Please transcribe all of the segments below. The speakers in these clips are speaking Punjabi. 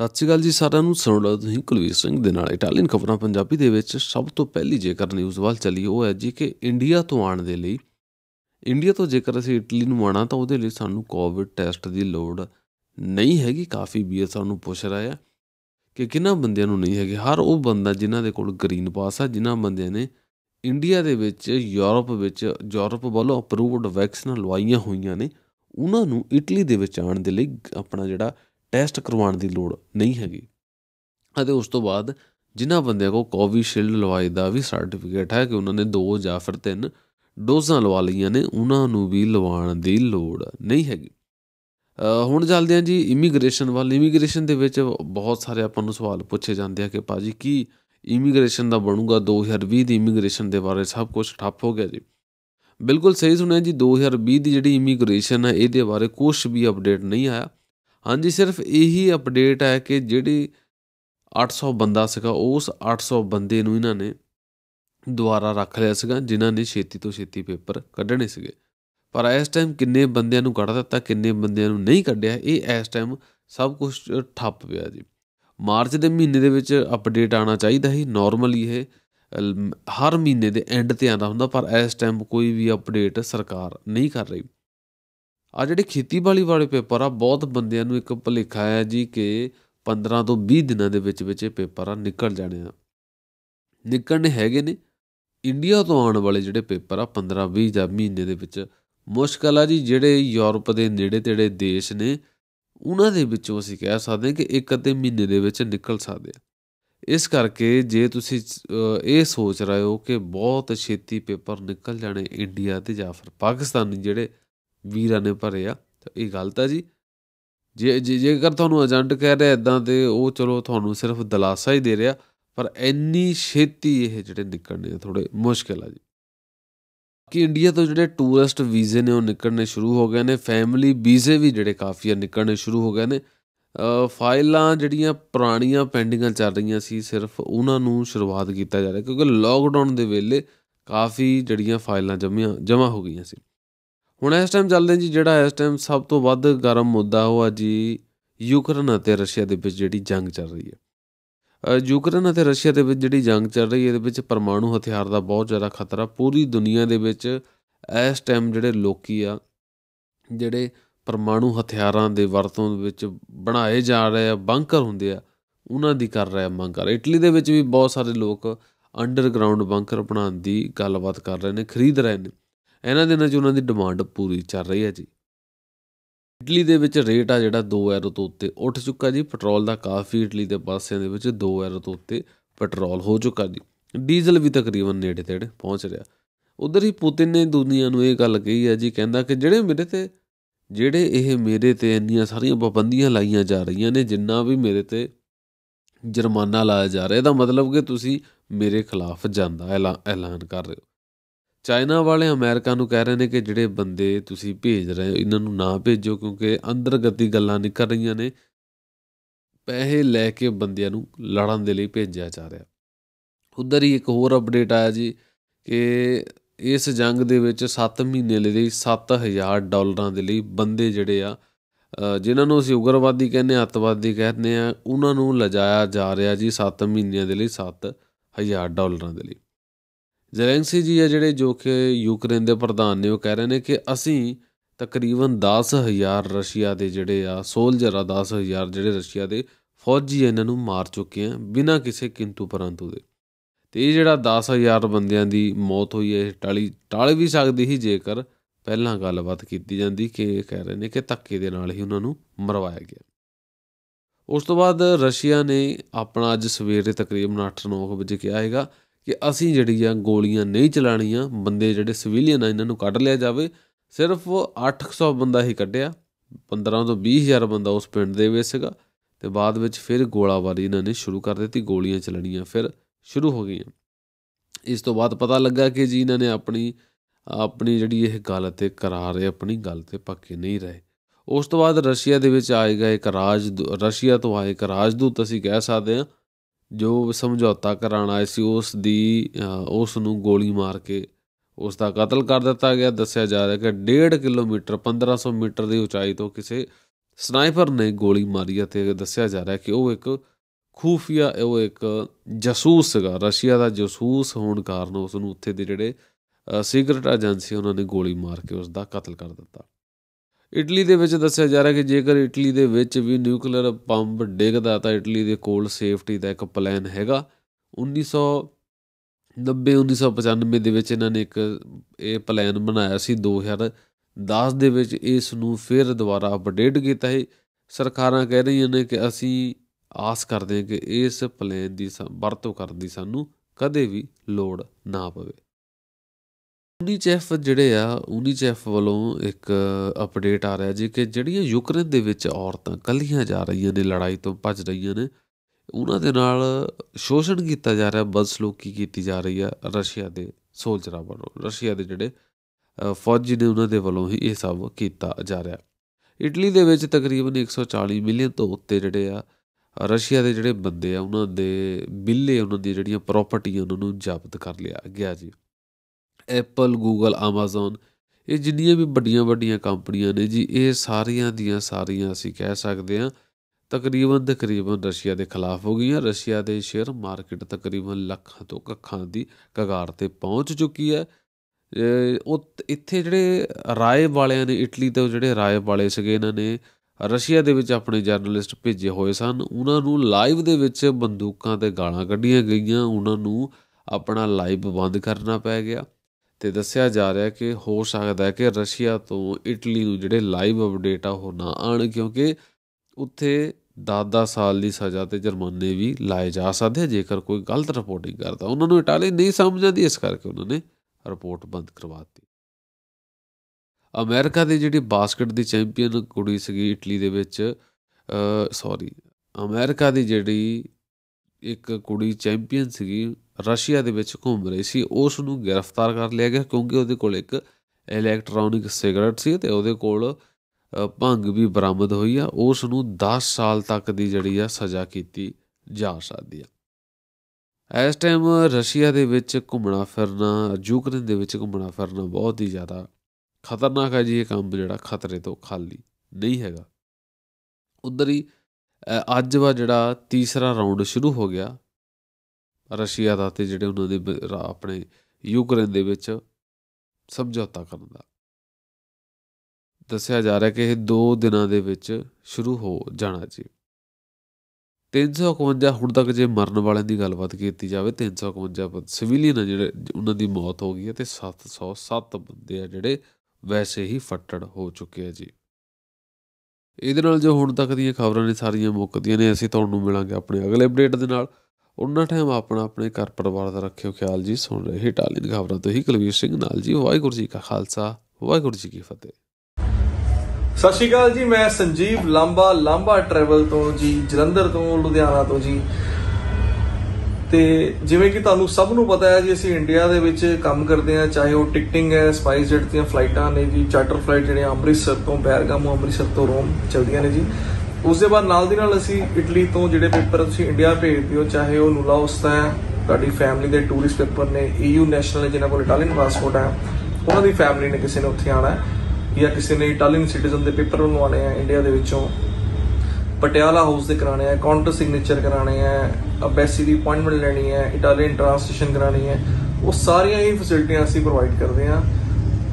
ਸਤਿ ਸ਼੍ਰੀ ਅਕਾਲ ਜੀ ਸਾਰਿਆਂ ਨੂੰ ਸੁਣ ਲਓ ਤੁਸੀਂ ਕੁਲਵੀਰ ਸਿੰਘ ਦੇ ਨਾਲ ਇਟਾਲੀਅਨ ਖਬਰਾਂ ਪੰਜਾਬੀ ਦੇ ਵਿੱਚ ਸਭ ਤੋਂ ਪਹਿਲੀ ਜੇਕਰ ਨਿਊਜ਼ ਵੱਲ ਚੱਲੀ ਉਹ ਹੈ ਜੀ ਕਿ ਇੰਡੀਆ ਤੋਂ ਆਣ ਦੇ ਲਈ ਇੰਡੀਆ ਤੋਂ ਜੇਕਰ ਅਸੀਂ ਇਟਲੀ ਨੂੰ ਆਣਾ ਤਾਂ ਉਹਦੇ ਲਈ ਸਾਨੂੰ ਕੋਵਿਡ ਟੈਸਟ ਦੀ ਲੋੜ ਨਹੀਂ ਹੈਗੀ ਕਾਫੀ ਬੀਅਰ ਸਾਨੂੰ ਪੁੱਛ ਰਹਾ ਹੈ ਕਿ ਕਿੰਨਾ ਬੰਦਿਆਂ ਨੂੰ ਨਹੀਂ ਹੈਗੇ ਹਰ ਉਹ ਬੰਦਾ ਜਿਨ੍ਹਾਂ ਦੇ ਕੋਲ ਗ੍ਰੀਨ ਪਾਸ ਆ ਜਿਨ੍ਹਾਂ ਬੰਦਿਆਂ ਨੇ ਇੰਡੀਆ ਦੇ ਵਿੱਚ ਯੂਰਪ ਵਿੱਚ ਯੂਰਪ ਵੱਲੋਂ ਅਪਰੂਵਡ ਵੈਕਸੀਨ ਲਵਾਈਆਂ ਹੋਈਆਂ ਨੇ ਉਹਨਾਂ ਨੂੰ ਇਟਲੀ ਦੇ ਵਿੱਚ ਆਣ ਦੇ ਲਈ ਆਪਣਾ ਜਿਹੜਾ ਟੈਸਟ ਕਰਵਾਉਣ ਦੀ ਲੋੜ ਨਹੀਂ ਹੈਗੀ ਅਤੇ ਉਸ ਤੋਂ ਬਾਅਦ ਜਿਨ੍ਹਾਂ ਬੰਦਿਆਂ ਕੋ ਕੋਵਿਸ਼ੀਲਡ ਲਵਾਈ ਦਾ ਵੀ ਸਰਟੀਫਿਕੇਟ ਹੈ ਕਿ ਉਹਨਾਂ ਨੇ 2 ਜਾਂ ਫਿਰ 3 ਡੋਜ਼ਾਂ ਲਵਾ ਲਈਆਂ ਨੇ ਉਹਨਾਂ ਨੂੰ ਵੀ ਲਵਾਉਣ ਦੀ ਲੋੜ ਨਹੀਂ ਹੈਗੀ ਹੁਣ ਚੱਲਦੇ ਹਾਂ ਜੀ ਇਮੀਗ੍ਰੇਸ਼ਨ ਵੱਲ ਇਮੀਗ੍ਰੇਸ਼ਨ ਦੇ ਵਿੱਚ ਬਹੁਤ ਸਾਰੇ ਆਪਾਂ ਨੂੰ ਸਵਾਲ ਪੁੱਛੇ ਜਾਂਦੇ ਆ ਕਿ ਪਾਜੀ ਕੀ ਇਮੀਗ੍ਰੇਸ਼ਨ ਦਾ ਬਣੂਗਾ 2020 ਦੀ ਇਮੀਗ੍ਰੇਸ਼ਨ ਦੇ ਬਾਰੇ ਸਭ ਕੁਝ ਠੱਪ ਹੋ ਗਿਆ ਜੀ ਬਿਲਕੁਲ ਸਹੀ ਸੁਣਿਆ ਜੀ 2020 ਦੀ ਜਿਹੜੀ ਇਮੀਗ੍ਰੇਸ਼ਨ ਹੈ ਇਹਦੇ ਬਾਰੇ ਕੁਝ ਵੀ ਅਪਡੇਟ ਨਹੀਂ ਆਇਆ ਹਾਂਜੀ ਸਿਰਫ ਇਹੀ ਅਪਡੇਟ ਹੈ ਕਿ ਜਿਹੜੀ 800 ਬੰਦਾ ਸੀਗਾ ਉਸ 800 ਬੰਦੇ ਨੂੰ ਇਹਨਾਂ ਨੇ ਦੁਆਰਾ ਰੱਖ ਲਿਆ ਸੀਗਾ ਜਿਨ੍ਹਾਂ ਨੇ ਛੇਤੀ ਤੋਂ ਛੇਤੀ ਪੇਪਰ ਕੱਢਣੇ ਸੀਗੇ ਪਰ ਇਸ ਟਾਈਮ ਕਿੰਨੇ ਬੰਦਿਆਂ ਨੂੰ ਕੱਢ ਦਿੱਤਾ ਕਿੰਨੇ ਬੰਦਿਆਂ ਨੂੰ ਨਹੀਂ ਕੱਢਿਆ ਇਹ ਇਸ ਟਾਈਮ ਸਭ ਕੁਝ ਠੱਪ ਪਿਆ ਜੀ ਮਾਰਚ ਦੇ ਮਹੀਨੇ ਦੇ ਵਿੱਚ ਅਪਡੇਟ ਆਣਾ ਚਾਹੀਦਾ ਸੀ ਨਾਰਮਲੀ ਇਹ ਹਰ ਮਹੀਨੇ ਦੇ ਐਂਡ ਤੇ ਆਉਂਦਾ ਹੁੰਦਾ ਪਰ ਇਸ ਟਾਈਮ ਕੋਈ ਵੀ ਅਪਡੇਟ ਸਰਕਾਰ ਨਹੀਂ ਕਰ ਰਹੀ ਆ ਜਿਹੜੇ ਖੇਤੀਬਾੜੀ ਵਾਲੇ ਪੇਪਰ ਆ ਬਹੁਤ ਬੰਦਿਆਂ ਨੂੰ ਇੱਕ ਭੁਲੇਖਾ ਹੈ ਜੀ ਕਿ 15 ਤੋਂ 20 ਦਿਨਾਂ ਦੇ ਵਿੱਚ ਵਿੱਚ ਇਹ ਪੇਪਰ ਆ ਨਿਕਲ ਜਾਣੇ ਆ ਨਿਕਲਣੇ ਹੈਗੇ ਨੇ ਇੰਡੀਆ ਤੋਂ ਆਉਣ ਵਾਲੇ ਜਿਹੜੇ ਪੇਪਰ ਆ 15 20 ਜਾਂ ਮਹੀਨੇ ਦੇ ਵਿੱਚ ਮੁਸ਼ਕਲ ਆ ਜੀ ਜਿਹੜੇ ਯੂਰਪ ਦੇ ਨੇੜੇ ਤੇੜੇ ਦੇਸ਼ ਨੇ ਉਹਨਾਂ ਦੇ ਵਿੱਚੋਂ ਅਸੀਂ ਕਹਿ ਸਕਦੇ ਹਾਂ ਕਿ ਇੱਕ ਅੱਧੇ ਮਹੀਨੇ ਦੇ ਵਿੱਚ ਨਿਕਲ ਸਕਦੇ ਆ ਇਸ ਕਰਕੇ ਜੇ ਤੁਸੀਂ ਇਹ ਸੋਚ ਰਹੇ ਹੋ ਕਿ ਬਹੁਤ ਛੇਤੀ ਪੇਪਰ ਨਿਕਲ ਜਾਣੇ ਇੰਡੀਆ ਤੇ ਜਾਂ ਫਿਰ ਪਾਕਿਸਤਾਨੀ ਜਿਹੜੇ ਵੀਰਾਂ ਨੇ ਭਰੇ ਆ ਤਾਂ ਇਹ ਗਲਤ ਆ ਜੀ ਜੇ ਜੇਕਰ ਤੁਹਾਨੂੰ ਏਜੰਟ ਕਹਿ ਰਿਹਾ ਇਦਾਂ ਤੇ ਉਹ ਚਲੋ ਤੁਹਾਨੂੰ ਸਿਰਫ ਦਲਾਸਾ ਹੀ ਦੇ ਰਿਹਾ ਪਰ ਇੰਨੀ ਛੇਤੀ ਇਹ ਜਿਹੜੇ ਨਿਕਲਣੇ ਥੋੜੇ ਮੁਸ਼ਕਿਲ ਆ ਜੀ ਕਿ ਇੰਡੀਆ ਤੋਂ ਜਿਹੜੇ ਟੂਰਿਸਟ ਵੀਜ਼ੇ ਨੇ ਉਹ ਨਿਕਲਣੇ ਸ਼ੁਰੂ ਹੋ ਗਏ ਨੇ ਫੈਮਿਲੀ ਵੀਜ਼ੇ ਵੀ ਜਿਹੜੇ ਕਾਫੀ ਆ ਨਿਕਲਣੇ ਸ਼ੁਰੂ ਹੋ ਗਏ ਨੇ ਫਾਈਲਾਂ ਜਿਹੜੀਆਂ ਪੁਰਾਣੀਆਂ ਪੈਂਡਿੰਗਾਂ ਚੱਲ ਰਹੀਆਂ ਸੀ ਸਿਰਫ ਉਹਨਾਂ ਨੂੰ ਸ਼ੁਰੂਆਤ ਕੀਤਾ ਜਾ ਰਿਹਾ ਕਿਉਂਕਿ ਲਾਕਡਾਊਨ ਦੇ ਵੇਲੇ ਕਾਫੀ ਜਿਹੜੀਆਂ ਫਾਈਲਾਂ ਜਮੀਆਂ ਜਮਾ ਹੋ ਗਈਆਂ ਸੀ ਹੁਣ ਇਸ ਟਾਈਮ ਚੱਲਦੇ ਜੀ ਜਿਹੜਾ ਇਸ ਟਾਈਮ ਸਭ ਤੋਂ ਵੱਧ ਗਰਮ ਮੁੱਦਾ ਉਹ ਆ ਜੀ ਯੂਕਰੇਨ ਅਤੇ ਰਸ਼ੀਆ ਦੇ ਵਿੱਚ ਜਿਹੜੀ ਜੰਗ ਚੱਲ ਰਹੀ ਹੈ ਯੂਕਰੇਨ ਅਤੇ ਰਸ਼ੀਆ ਦੇ ਵਿੱਚ ਜਿਹੜੀ ਜੰਗ ਚੱਲ ਰਹੀ ਹੈ ਇਹਦੇ ਵਿੱਚ ਪਰਮਾਣੂ ਹਥਿਆਰ ਦਾ ਬਹੁਤ ਜ਼ਿਆਦਾ ਖਤਰਾ ਪੂਰੀ ਦੁਨੀਆ ਦੇ ਵਿੱਚ ਇਸ ਟਾਈਮ ਜਿਹੜੇ ਲੋਕੀ ਆ ਜਿਹੜੇ ਪਰਮਾਣੂ ਹਥਿਆਰਾਂ ਦੇ ਵਰਤੋਂ ਵਿੱਚ ਬਣਾਏ ਜਾ ਰਹੇ ਆ ਬੰਕਰ ਹੁੰਦੇ ਆ ਉਹਨਾਂ ਦੀ ਕਰ ਰਿਹਾ ਮੰਗ ਕਰ ਇਟਲੀ ਦੇ ਵਿੱਚ ਵੀ ਬਹੁਤ ਸਾਰੇ ਲੋਕ ਅੰਡਰਗਰਾਉਂਡ ਬੰਕਰ ਬਣਾਉਣ ਦੀ ਗੱਲਬਾਤ ਕਰ ਰਹੇ ਨੇ ਖਰੀਦ ਰਹੇ ਨੇ ਇਹਨਾਂ ਦਿਨਾਂ 'ਚ ਉਹਨਾਂ ਦੀ ਡਿਮਾਂਡ ਪੂਰੀ ਚੱਲ ਰਹੀ ਹੈ ਜੀ ਇਟਲੀ ਦੇ ਵਿੱਚ ਰੇਟ ਆ ਜਿਹੜਾ 2 ਐਰੋ ਤੋਂ ਉੱਤੇ ਉੱਠ ਚੁੱਕਾ ਜੀ ਪੈਟਰੋਲ ਦਾ ਕਾਫੀ ਇਟਲੀ ਦੇ ਪਾਸਿਆਂ ਦੇ ਵਿੱਚ 2 ਐਰੋ ਤੋਂ ਉੱਤੇ ਪੈਟਰੋਲ ਹੋ ਚੁੱਕਾ ਜੀ ਡੀਜ਼ਲ ਵੀ ਤਕਰੀਬਨ ਨੇੜੇ ਤੇੜੇ ਪਹੁੰਚ ਰਿਹਾ ਉਧਰ ਹੀ ਪੁਤਿਨ ਨੇ ਦੁਨੀਆ ਨੂੰ ਇਹ ਗੱਲ ਕਹੀ ਹੈ ਜੀ ਕਹਿੰਦਾ ਕਿ ਜਿਹੜੇ ਮੇਰੇ ਤੇ ਜਿਹੜੇ ਇਹ ਮੇਰੇ ਤੇ ਇੰਨੀਆਂ ਸਾਰੀਆਂ ਪਾਬੰਦੀਆਂ ਲਾਈਆਂ ਜਾ ਰਹੀਆਂ ਨੇ ਜਿੰਨਾ ਵੀ ਮੇਰੇ ਤੇ ਜੁਰਮਾਨਾ ਲਾਇਆ ਜਾ ਰਿਹਾ ਇਹਦਾ ਮਤਲਬ ਕਿ ਤੁਸੀਂ ਮੇਰੇ ਖਿਲਾਫ ਜਾਂਦਾ ਐਲਾਨ ਕਰ ਰਹੇ ਹੋ ਚਾਈਨਾ ਵਾਲੇ ਅਮਰੀਕਾ ਨੂੰ ਕਹਿ ਰਹੇ ਨੇ ਕਿ ਜਿਹੜੇ ਬੰਦੇ ਤੁਸੀਂ ਭੇਜ ਰਹੇ ਹੋ ਇਹਨਾਂ ਨੂੰ ਨਾ ਭੇਜੋ ਕਿਉਂਕਿ ਅੰਦਰਗਤੀ ਗੱਲਾਂ ਨਿਕਲ ਰਹੀਆਂ ਨੇ ਪੈਸੇ ਲੈ ਕੇ ਬੰਦਿਆਂ ਨੂੰ ਲੜਨ ਦੇ ਲਈ ਭੇਜਿਆ ਜਾ ਰਿਹਾ ਉਧਰ ਹੀ ਇੱਕ ਹੋਰ ਅਪਡੇਟ ਆਇਆ ਜੀ ਕਿ ਇਸ ਜੰਗ ਦੇ ਵਿੱਚ 7 ਮਹੀਨੇ ਲਈ 7000 ਡਾਲਰਾਂ ਦੇ ਲਈ ਬੰਦੇ ਜਿਹੜੇ ਆ ਜਿਨ੍ਹਾਂ ਨੂੰ ਅਸੀਂ ਉਗਰਵਾਦੀ ਕਹਿੰਦੇ ਆ ਅਤਵਾਦੀ ਕਹਿੰਦੇ ਆ ਉਹਨਾਂ ਨੂੰ ਲਜਾਇਆ ਜਾ ਰਿਹਾ ਜੀ 7 ਮਹੀਨਿਆਂ ਦੇ ਲਈ 7000 ਡਾਲਰਾਂ ਦੇ ਲਈ ਜ਼ੈਲੈਂਸੀ ਜੀ ਆ ਜਿਹੜੇ ਜੋ ਕਿ ਯੂਕਰੇਨ ਦੇ ਪ੍ਰਧਾਨ ਨੇ ਉਹ ਕਹਿ ਰਹੇ ਨੇ ਕਿ ਅਸੀਂ ਤਕਰੀਬਨ 10000 ਰਸ਼ੀਆ ਦੇ ਜਿਹੜੇ ਆ ਸੋਲਜਰ ਆ 10000 ਜਿਹੜੇ ਰਸ਼ੀਆ ਦੇ ਫੌਜੀ ਇਹਨਾਂ ਨੂੰ ਮਾਰ ਚੁੱਕੇ ਆ ਬਿਨਾਂ ਕਿਸੇ ਕਿੰਤੂ ਪਰੰਤੂ ਦੇ ਤੇ ਇਹ ਜਿਹੜਾ 10000 ਬੰਦਿਆਂ ਦੀ ਮੌਤ ਹੋਈ ਹੈ ਟਾਲੀ ਟਾਲ ਵੀ ਸਕਦੀ ਸੀ ਜੇਕਰ ਪਹਿਲਾਂ ਗੱਲਬਾਤ ਕੀਤੀ ਜਾਂਦੀ ਕਿ ਇਹ ਕਹਿ ਰਹੇ ਨੇ ਕਿ ਧੱਕੇ ਦੇ ਨਾਲ ਹੀ ਉਹਨਾਂ ਨੂੰ ਮਰਵਾਇਆ ਗਿਆ ਉਸ ਤੋਂ ਬਾਅਦ ਰਸ਼ੀਆ ਨੇ ਆਪਣਾ ਅੱਜ ਸਵੇਰੇ ਤਕਰੀਬਨ 8-9 ਵਜੇ ਕਿਹਾ ਹੈਗਾ ਕਿ ਅਸੀਂ ਜਿਹੜੀਆਂ ਗੋਲੀਆਂ ਨਹੀਂ ਚਲਾਣੀਆਂ ਬੰਦੇ ਜਿਹੜੇ ਸਿਵਿਲੀਅਨ ਆ ਇਹਨਾਂ ਨੂੰ ਕੱਢ ਲਿਆ ਜਾਵੇ ਸਿਰਫ 800 ਬੰਦਾ ਹੀ ਕੱਢਿਆ 15 ਤੋਂ 20000 ਬੰਦਾ ਉਸ ਪਿੰਡ ਦੇ ਵਿੱਚ ਸੀਗਾ ਤੇ ਬਾਅਦ ਵਿੱਚ ਫਿਰ ਗੋਲਾਬਾਰੀ ਇਹਨਾਂ ਨੇ ਸ਼ੁਰੂ ਕਰ ਦਿੱਤੀ ਗੋਲੀਆਂ ਚਲਣੀਆਂ ਫਿਰ ਸ਼ੁਰੂ ਹੋ ਗਈਆਂ ਇਸ ਤੋਂ ਬਾਅਦ ਪਤਾ ਲੱਗਾ ਕਿ ਜੀ ਇਹਨਾਂ ਨੇ ਆਪਣੀ ਆਪਣੀ ਜਿਹੜੀ ਇਹ ਗੱਲ ਤੇ ਕਰਾਰ ਹੈ ਆਪਣੀ ਗੱਲ ਤੇ ਪੱਕੇ ਨਹੀਂ ਰਹੇ ਉਸ ਤੋਂ ਬਾਅਦ ਰਸ਼ੀਆ ਦੇ ਵਿੱਚ ਆਏਗਾ ਇੱਕ ਰਾਜ ਰਸ਼ੀਆ ਤੋਂ ਆਏ ਇੱਕ ਰਾਜਦੂਤ ਅਸੀਂ ਕਹਿ ਸਕਦੇ ਹਾਂ ਜੋ ਸਮਝੌਤਾ ਕਰਾਣ ਆਏ ਸੀ ਉਸ ਦੀ ਉਸ ਨੂੰ ਗੋਲੀ ਮਾਰ ਕੇ ਉਸ ਦਾ ਕਤਲ ਕਰ ਦਿੱਤਾ ਗਿਆ ਦੱਸਿਆ ਜਾ ਰਿਹਾ ਹੈ ਕਿ 1.5 ਕਿਲੋਮੀਟਰ 1500 ਮੀਟਰ ਦੀ ਉਚਾਈ ਤੋਂ ਕਿਸੇ ਸਨਾਈਪਰ ਨੇ ਗੋਲੀ ਮਾਰੀ ਅਤੇ ਦੱਸਿਆ ਜਾ ਰਿਹਾ ਹੈ ਕਿ ਉਹ ਇੱਕ ਖੂਫੀਆ ਉਹ ਇੱਕ ਜਾਸੂਸ ਸੀਗਾ ਰਸ਼ੀਆ ਦਾ ਜਾਸੂਸ ਹੋਣ ਕਾਰਨ ਉਸ ਨੂੰ ਉੱਥੇ ਦੇ ਜਿਹੜੇ ਸੀਕ੍ਰੇਟ ਏਜੰਸੀ ਉਹਨਾਂ ਨੇ ਗੋਲੀ ਮਾਰ ਕੇ ਉਸ ਦਾ ਕਤਲ ਕਰ ਦਿੱਤਾ ਇਟਲੀ ਦੇ ਵਿੱਚ ਦੱਸਿਆ ਜਾ ਰਿਹਾ ਕਿ ਜੇਕਰ ਇਟਲੀ ਦੇ ਵਿੱਚ ਵੀ ਨਿਊਕਲੀਅਰ ਬੰਬ ਡਿੱਗਦਾ ਤਾਂ ਇਟਲੀ ਦੇ ਕੋਲ ਸੇਫਟੀ ਦਾ ਇੱਕ ਪਲਾਨ ਹੈਗਾ 1990 1995 ਦੇ ਵਿੱਚ ਇਹਨਾਂ ਨੇ ਇੱਕ ਇਹ ਪਲਾਨ ਬਣਾਇਆ ਸੀ 2010 ਦੇ ਵਿੱਚ ਇਸ ਨੂੰ ਫਿਰ ਦੁਬਾਰਾ ਅਪਡੇਟ ਕੀਤਾ ਹੈ ਸਰਕਾਰਾਂ ਕਹਿ ਰਹੀਆਂ ਨੇ ਕਿ ਅਸੀਂ ਆਸ ਕਰਦੇ ਹਾਂ ਕਿ ਇਸ ਪਲਾਨ ਦੀ ਵਰਤੋਂ ਕਰਨ ਦੀ ਸਾਨੂੰ ਕਦੇ ਵੀ ਲੋੜ ਨਾ ਪਵੇ ਯੂਨੀਸੈਫ ਜਿਹੜੇ ਆ ਯੂਨੀਸੈਫ ਵੱਲੋਂ ਇੱਕ ਅਪਡੇਟ ਆ ਰਿਹਾ ਜੀ ਕਿ ਜਿਹੜੀਆਂ ਯੂਕਰੇਨ ਦੇ ਵਿੱਚ ਔਰਤਾਂ ਕੱਲੀਆਂ ਜਾ ਰਹੀਆਂ ਨੇ ਲੜਾਈ ਤੋਂ ਭੱਜ ਰਹੀਆਂ ਨੇ ਉਹਨਾਂ ਦੇ ਨਾਲ ਸ਼ੋਸ਼ਣ ਕੀਤਾ ਜਾ ਰਿਹਾ ਬਦਸਲੂਕੀ ਕੀਤੀ ਜਾ ਰਹੀ ਆ ਰਸ਼ੀਆ ਦੇ ਸੋਲਜਰਾਂ ਵੱਲੋਂ ਰਸ਼ੀਆ ਦੇ ਜਿਹੜੇ ਫੌਜੀ ਨੇ ਉਹਨਾਂ ਦੇ ਵੱਲੋਂ ਹੀ ਇਹ ਸਭ ਕੀਤਾ ਜਾ ਰਿਹਾ ਇਟਲੀ ਦੇ ਵਿੱਚ ਤਕਰੀਬਨ 140 ਮਿਲੀਅਨ ਤੋਂ ਉੱਤੇ ਜਿਹੜੇ ਆ ਰਸ਼ੀਆ ਦੇ ਜਿਹੜੇ ਬੰਦੇ ਆ ਉਹਨਾਂ ਦੇ ਬਿੱਲੇ ਉਹਨਾਂ ਦੀ ਜਿਹੜੀਆਂ ਪ੍ਰਾਪਰਟੀ ਉਹਨਾਂ ਨੂੰ ਜ਼ਬਤ ਕਰ ਲਿਆ ਗਿਆ ਜੀ ਐਪਲ ਗੂਗਲ Amazon ਇਹ ਜਿੰਨੀਆਂ ਵੀ ਵੱਡੀਆਂ ਵੱਡੀਆਂ ਕੰਪਨੀਆਂ ਨੇ ਜੀ ਇਹ ਸਾਰੀਆਂ ਦੀਆਂ ਸਾਰੀਆਂ ਅਸੀਂ ਕਹਿ ਸਕਦੇ ਹਾਂ ਤਕਰੀਬਨ ਤਕਰੀਬਨ ਰਸ਼ੀਆ ਦੇ ਖਿਲਾਫ ਹੋ ਗਈਆਂ ਰਸ਼ੀਆ ਦੇ ਸ਼ੇਅਰ ਮਾਰਕੀਟ ਤਕਰੀਬਨ ਲੱਖਾਂ ਤੋਂ ਕੱਖਾਂ ਦੀ ਕਗਾਰ ਤੇ ਪਹੁੰਚ ਚੁੱਕੀ ਹੈ ਉਹ ਇੱਥੇ ਜਿਹੜੇ ਰਾਏ ਵਾਲਿਆਂ ਨੇ ਇਟਲੀ ਤੋਂ ਜਿਹੜੇ ਰਾਏ ਵਾਲੇ ਸੀਗੇ ਇਹਨਾਂ ਨੇ ਰਸ਼ੀਆ ਦੇ ਵਿੱਚ ਆਪਣੇ ਜਰਨਲਿਸਟ ਭੇਜੇ ਹੋਏ ਸਨ ਉਹਨਾਂ ਨੂੰ ਲਾਈਵ ਦੇ ਵਿੱਚ ਬੰਦੂਕਾਂ ਤੇ ਗਾਲਾਂ ਕੱਢੀਆਂ ਗਈਆਂ ਉਹਨਾਂ ਨੂੰ ਆਪਣਾ ਲਾਈਵ ਬੰਦ ਕਰਨਾ ਪੈ ਗਿਆ ਤੇ ਦੱਸਿਆ ਜਾ ਰਿਹਾ ਕਿ ਹੋ ਸਕਦਾ ਹੈ ਕਿ ਰਸ਼ੀਆ ਤੋਂ ਇਟਲੀ ਨੂੰ ਜਿਹੜੇ ਲਾਈਵ ਅਪਡੇਟ ਆ ਹੋ ਨਾ ਆਣ ਕਿਉਂਕਿ ਉੱਥੇ 10-10 ਸਾਲ ਦੀ ਸਜ਼ਾ ਤੇ ਜੁਰਮਾਨੇ ਵੀ ਲਾਏ ਜਾ ਸਕਦੇ ਜੇਕਰ ਕੋਈ ਗਲਤ ਰਿਪੋਰਟਿੰਗ ਕਰਦਾ ਉਹਨਾਂ ਨੂੰ ਇਟਾਲੀ ਨਹੀਂ ਸਮਝ ਆਦੀ ਇਸ ਕਰਕੇ ਉਹਨਾਂ ਨੇ ਰਿਪੋਰਟ ਬੰਦ ਕਰਵਾ ਦਿੱਤੀ ਅਮਰੀਕਾ ਦੀ ਜਿਹੜੀ ਬਾਸਕਟ ਦੀ ਚੈਂਪੀਅਨ ਕੁੜੀ ਸੀਗੀ ਇਟਲੀ ਦੇ ਵਿੱਚ ਸੌਰੀ ਅਮਰੀਕਾ ਦੀ ਜਿਹੜੀ ਇੱਕ ਕੁੜੀ ਚੈਂਪੀਅਨ ਸੀਗੀ ਰਸ਼ੀਆ ਦੇ ਵਿੱਚ ਘੁੰਮ ਰਹੀ ਸੀ ਉਸ ਨੂੰ ਗ੍ਰਿਫਤਾਰ ਕਰ ਲਿਆ ਗਿਆ ਕਿਉਂਕਿ ਉਹਦੇ ਕੋਲ ਇੱਕ ਇਲੈਕਟ੍ਰੋਨਿਕ ਸਿਗਰਟ ਸੀ ਤੇ ਉਹਦੇ ਕੋਲ ਭੰਗ ਵੀ ਬਰਾਮਦ ਹੋਈ ਆ ਉਸ ਨੂੰ 10 ਸਾਲ ਤੱਕ ਦੀ ਜਿਹੜੀ ਆ ਸਜ਼ਾ ਕੀਤੀ ਜਾ ਸਕਦੀ ਆ ਇਸ ਟਾਈਮ ਰਸ਼ੀਆ ਦੇ ਵਿੱਚ ਘੁੰਮਣਾ ਫਿਰਨਾ ਯੂਕਰੇਨ ਦੇ ਵਿੱਚ ਘੁੰਮਣਾ ਫਿਰਨਾ ਬਹੁਤ ਹੀ ਜ਼ਿਆਦਾ ਖਤਰਨਾਕ ਹੈ ਜੀ ਇਹ ਕੰਮ ਜਿਹੜਾ ਖਤਰੇ ਤੋਂ ਖਾਲੀ ਨਹੀਂ ਹੈਗਾ ਉਧਰ ਹੀ ਅੱਜ ਵਾ ਜਿਹੜਾ ਤੀਸਰਾ ਰਾਉਂਡ ਸ਼ੁਰੂ ਹੋ ਗਿਆ ਰਸ਼ੀਆ ਦਾ ਤੇ ਜਿਹੜੇ ਉਹਨਾਂ ਦੇ ਆਪਣੇ ਯੂਕਰੇਨ ਦੇ ਵਿੱਚ ਸਮਝੌਤਾ ਕਰਨ ਦਾ ਦੱਸਿਆ ਜਾ ਰਿਹਾ ਕਿ ਇਹ 2 ਦਿਨਾਂ ਦੇ ਵਿੱਚ ਸ਼ੁਰੂ ਹੋ ਜਾਣਾ ਜੀ 351 ਹੁਣ ਤੱਕ ਜੇ ਮਰਨ ਵਾਲਿਆਂ ਦੀ ਗੱਲਬਾਤ ਕੀਤੀ ਜਾਵੇ 351 ਸਿਵਿਲੀਅਨ ਜਿਹੜੇ ਉਹਨਾਂ ਦੀ ਮੌਤ ਹੋ ਗਈ ਹੈ ਤੇ 707 ਬੰਦੇ ਆ ਜਿਹੜੇ ਵੈਸੇ ਹੀ ਫੱਟੜ ਹੋ ਚੁੱਕੇ ਆ ਜੀ ਇਹਦੇ ਨਾਲ ਜੋ ਹੁਣ ਤੱਕ ਦੀਆਂ ਖਬਰਾਂ ਨੇ ਸਾਰੀਆਂ ਮੁੱਕਦੀਆਂ ਨੇ ਅਸੀਂ ਤੁਹਾਨੂੰ ਮਿਲਾਂਗੇ ਆਪਣੇ ਅਗਲੇ ਅਪਡੇਟ ਦੇ ਨਾਲ ਉਹਨਾਂ ਟਾਈਮ ਆਪਣਾ ਆਪਣੇ ਘਰ ਪਰਿਵਾਰ ਦਾ ਰੱਖਿਓ ਖਿਆਲ ਜੀ ਸੁਣ ਰਹੇ ਟਾਲੀ ਖਬਰਾਂ ਤੋਂ ਹੀ ਕੁਲਵੀਰ ਸਿੰਘ ਨਾਲ ਜੀ ਵਾਹਿਗੁਰੂ ਜੀ ਕਾ ਖਾਲਸਾ ਵਾਹਿਗੁਰੂ ਜੀ ਕੀ ਫਤਿਹ ਸਤਿ ਸ਼੍ਰੀ ਅਕਾਲ ਜੀ ਮੈਂ ਸੰਜੀਵ ਲਾਂਬਾ ਲਾਂਬਾ ਟਰੈਵਲ ਤੋਂ ਜੀ ਜਲੰਧਰ ਤੋਂ ਲੁਧਿਆਣਾ ਤੋਂ ਜੀ ਤੇ ਜਿਵੇਂ ਕਿ ਤੁਹਾਨੂੰ ਸਭ ਨੂੰ ਪਤਾ ਹੈ ਜੀ ਅਸੀਂ ਇੰਡੀਆ ਦੇ ਵਿੱਚ ਕੰਮ ਕਰਦੇ ਆ ਚਾਹੇ ਉਹ ਟਿਕਟਿੰਗ ਹੈ ਸਪਾਈਸ ਜੈਟ ਦੀਆਂ ਫਲਾਈਟਾਂ ਨੇ ਜੀ ਚਾਰਟਰ ਫਲਾਈਟ ਜਿਹੜੀਆਂ ਅੰਮ੍ਰਿਤਸਰ ਤੋਂ ਬੈਰਗਾਮੋ ਅੰਮ੍ਰਿਤਸਰ ਤੋਂ ਰੋਮ ਚਲਦੀਆਂ ਨੇ ਜੀ ਉਸ ਦੇ ਬਾਅਦ ਨਾਲ ਦੀ ਨਾਲ ਅਸੀਂ ਇਟਲੀ ਤੋਂ ਜਿਹੜੇ ਪੇਪਰ ਤੁਸੀਂ ਇੰਡੀਆ ਭੇਜਦੇ ਹੋ ਚਾਹੇ ਉਹ ਨੂਲਾ ਉਸ ਹੈ ਤੁਹਾਡੀ ਫੈਮਿਲੀ ਦੇ ਟੂਰਿਸਟ ਪੇਪਰ ਨੇ EU ਨੈਸ਼ਨਲ ਜਿਹਨਾਂ ਕੋਲ ਇਟਾਲੀਅਨ ਪਾਸਪੋਰਟ ਹੈ ਉਹਨਾਂ ਦੀ ਫੈਮਿਲੀ ਨੇ ਕਿਸੇ ਨੇ ਉੱਥੇ ਆਣਾ ਹੈ ਜਾਂ ਕਿਸੇ ਨੇ ਇਟਾਲੀਅਨ ਸਿਟੀਜ਼ਨ ਦੇ ਪੇਪਰ ਬਣਵਾਉਣੇ ਆ ਇੰਡੀਆ ਦੇ ਵਿੱਚੋਂ ਪਟਿਆਲਾ ਹਾਊਸ ਦੇ ਕਰਾਣੇ ਆ ਕਾਉਂਟਰ ਸਿਗਨੇਚਰ ਕਰਾਣੇ ਆ ਅਬੈਸੀ ਦੀ ਅਪਾਇੰਟਮੈਂਟ ਲੈਣੀ ਹੈ ਇਟਾਲੀਅਨ ਟ੍ਰਾਂਸਲੇਸ਼ਨ ਕਰਾਣੀ ਹੈ ਉਹ ਸਾਰੀਆਂ ਹੀ ਫੈਸਿਲਿਟੀਆਂ ਅਸੀਂ ਪ੍ਰੋਵਾਈਡ ਕਰਦੇ ਆ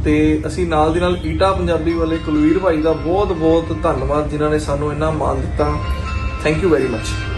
ਤੇ ਅਸੀਂ ਨਾਲ ਦੀ ਨਾਲ ਈਟਾ ਪੰਜਾਬੀ ਵਾਲੇ ਕੁਲਵੀਰ ਭਾਈ ਦਾ ਬਹੁਤ ਬਹੁਤ ਧੰਨਵਾਦ ਜਿਨ੍ਹਾਂ ਨੇ ਸਾਨੂੰ ਇੰਨਾ ਮਾਣ ਦਿੱਤਾ ਥੈਂਕ ਯੂ ਵੈਰੀ ਮੱਚ